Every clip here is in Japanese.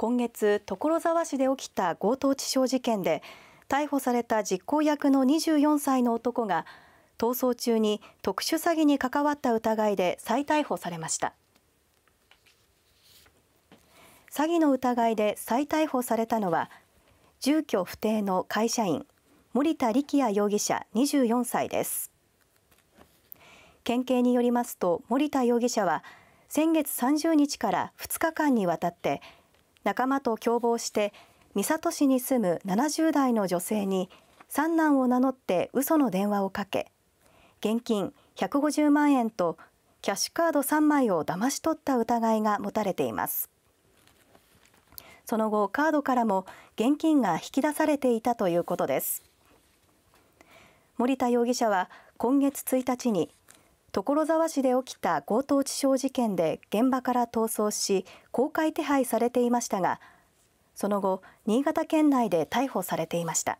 今月、所沢市で起きた強盗致傷事件で逮捕された実行役の24歳の男が逃走中に特殊詐欺に関わった疑いで再逮捕されました詐欺の疑いで再逮捕されたのは住居不定の会社員森田力也容疑者24歳です県警によりますと森田容疑者は先月30日から2日間にわたって仲間と共謀して三郷市に住む70代の女性に三男を名乗って嘘の電話をかけ現金150万円とキャッシュカード3枚を騙し取った疑いが持たれていますその後カードからも現金が引き出されていたということです森田容疑者は今月1日に所沢市で起きた強盗致傷事件で現場から逃走し公開手配されていましたがその後新潟県内で逮捕されていました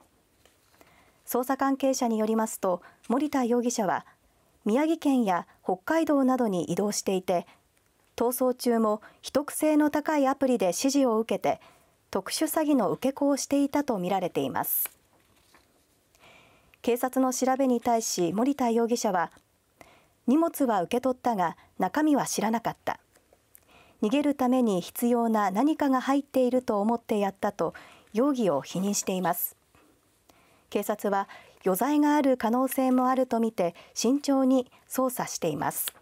捜査関係者によりますと森田容疑者は宮城県や北海道などに移動していて逃走中も秘匿性の高いアプリで指示を受けて特殊詐欺の受け子をしていたとみられています警察の調べに対し森田容疑者は荷物は受け取ったが中身は知らなかった逃げるために必要な何かが入っていると思ってやったと容疑を否認しています警察は余罪がある可能性もあるとみて慎重に捜査しています